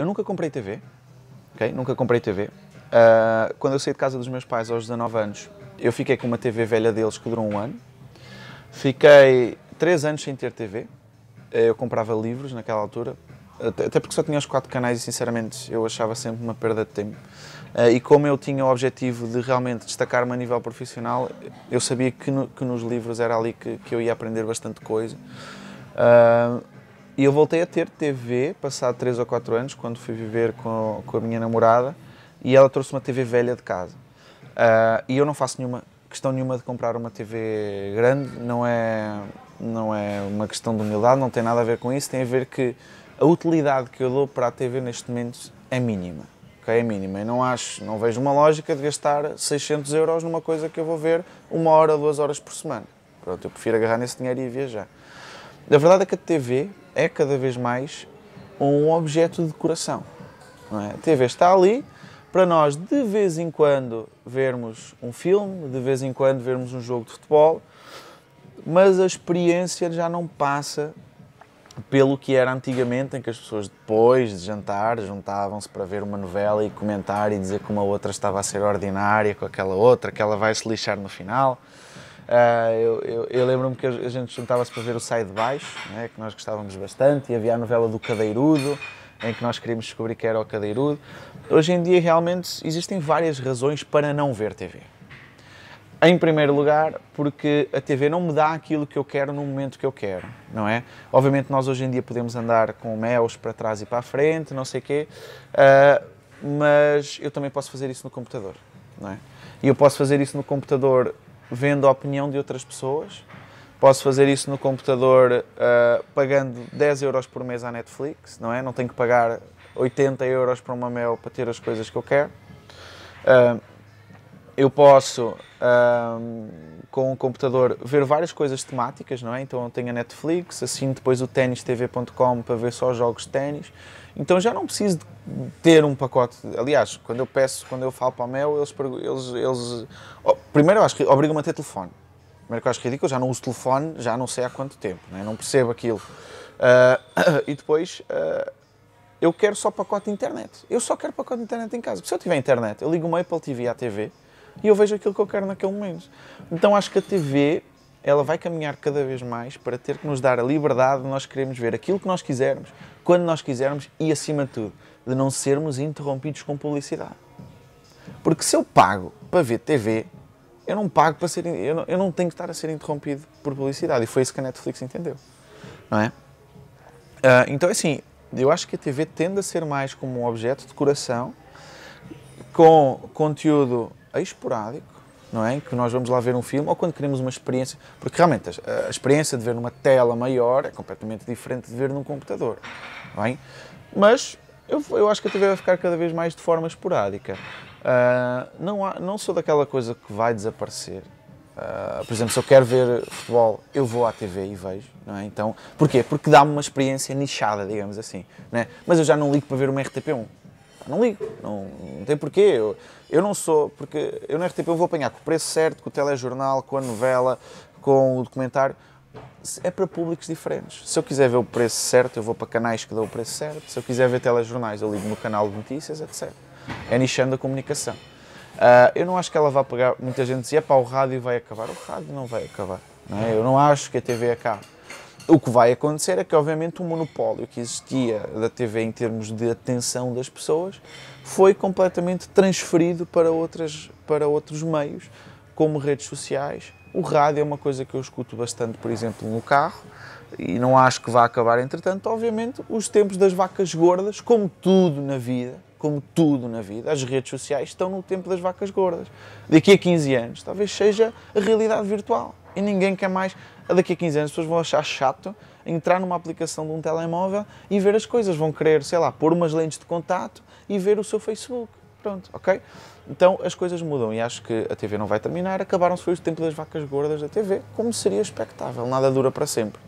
Eu nunca comprei TV, ok? Nunca comprei TV. Uh, ah, quando eu saí de casa dos meus pais aos 19 anos, eu fiquei com uma TV velha deles que durou um ano. Fiquei 3 anos sem ter TV. Eh, eu comprava livros naquela altura, até porque só tinha os quatro canais e sinceramente eu achava sempre uma perda de tempo. Ah, e como eu tinha o objetivo de realmente destacar-me a nível profissional, eu sabia que, no, que nos livros era ali que, que, eu ia aprender bastante coisa. Ah, e eu voltei a ter TV, passado 3 ou 4 anos, quando fui viver com, com a minha namorada, e ela trouxe uma TV velha de casa. Uh, e eu não faço nenhuma questão nenhuma de comprar uma TV grande, não é, não é uma questão de humildade, não tem nada a ver com isso, tem a ver que a utilidade que eu dou para a TV neste momento é mínima. Okay? É mínima. Eu não, acho, não vejo uma lógica de gastar 600 euros numa coisa que eu vou ver uma hora, duas horas por semana. Pronto, eu prefiro agarrar nesse dinheiro e viajar. A verdade é que a TV é cada vez mais um objeto de decoração. É? A TV está ali para nós de vez em quando vermos um filme, de vez em quando vermos um jogo de futebol, mas a experiência já não passa pelo que era antigamente, em que as pessoas depois de jantar juntavam-se para ver uma novela e comentar e dizer que uma outra estava a ser ordinária com aquela outra, que ela vai se lixar no final. Uh, eu, eu, eu lembro-me que a gente juntava-se para ver o Sai de Baixo, né, que nós gostávamos bastante, e havia a novela do Cadeirudo, em que nós queríamos descobrir que era o Cadeirudo. Hoje em dia, realmente, existem várias razões para não ver TV. Em primeiro lugar, porque a TV não me dá aquilo que eu quero no momento que eu quero, não é? Obviamente, nós hoje em dia podemos andar com mel para trás e para a frente, não sei o quê, uh, mas eu também posso fazer isso no computador, não é? E eu posso fazer isso no computador vendo a opinião de outras pessoas. Posso fazer isso no computador uh, pagando 10 euros por mês à Netflix, não é? Não tenho que pagar 80 euros para uma Mel para ter as coisas que eu quero. Uh, eu posso, com o computador, ver várias coisas temáticas, não é? Então eu tenho a Netflix, assino depois o tv.com para ver só jogos de ténis. Então já não preciso de ter um pacote. Aliás, quando eu peço, quando eu falo para o Mel, eles. eles, eles oh, primeiro, eu acho que obrigam-me a ter telefone. Primeiro que eu acho ridículo, eu já não uso telefone, já não sei há quanto tempo, não, é? não percebo aquilo. Uh, e depois. Uh, eu quero só pacote de internet. Eu só quero pacote de internet em casa. Porque se eu tiver internet, eu ligo o Maple TV à TV, e eu vejo aquilo que eu quero naquele momento. Então acho que a TV ela vai caminhar cada vez mais para ter que nos dar a liberdade de nós queremos ver aquilo que nós quisermos, quando nós quisermos e, acima de tudo, de não sermos interrompidos com publicidade. Porque se eu pago para ver TV, eu não pago para ser. Eu não, eu não tenho que estar a ser interrompido por publicidade. E foi isso que a Netflix entendeu. Não é? Uh, então, é assim, eu acho que a TV tende a ser mais como um objeto de coração com conteúdo esporádico, não é? Em que nós vamos lá ver um filme ou quando queremos uma experiência, porque realmente a, a experiência de ver numa tela maior é completamente diferente de ver num computador, é? Mas eu, eu acho que a TV vai ficar cada vez mais de forma esporádica. Uh, não, há, não sou daquela coisa que vai desaparecer. Uh, por exemplo, se eu quero ver futebol, eu vou à TV e vejo, não é? Então, porquê? Porque dá-me uma experiência nichada, digamos assim, né? Mas eu já não ligo para ver uma RTP1, não ligo, não, não tem porquê. Eu, eu não sou, porque eu na RTP eu vou apanhar com o preço certo, com o telejornal, com a novela, com o documentário. É para públicos diferentes. Se eu quiser ver o preço certo, eu vou para canais que dão o preço certo. Se eu quiser ver telejornais, eu ligo no canal de notícias, etc. É nichando a comunicação. Uh, eu não acho que ela vá pegar. Muita gente é para o rádio vai acabar. O rádio não vai acabar. Não é? Eu não acho que a TV acabe. O que vai acontecer é que, obviamente, o monopólio que existia da TV em termos de atenção das pessoas foi completamente transferido para, outras, para outros meios, como redes sociais. O rádio é uma coisa que eu escuto bastante, por exemplo, no carro, e não acho que vá acabar, entretanto, obviamente, os tempos das vacas gordas, como tudo na vida, como tudo na vida, as redes sociais estão no tempo das vacas gordas. Daqui a 15 anos, talvez seja a realidade virtual e ninguém quer mais. Daqui a 15 anos as pessoas vão achar chato entrar numa aplicação de um telemóvel e ver as coisas. Vão querer, sei lá, pôr umas lentes de contato e ver o seu Facebook. Pronto, ok? Então as coisas mudam e acho que a TV não vai terminar. Acabaram-se foi o tempo das vacas gordas da TV, como seria expectável. Nada dura para sempre.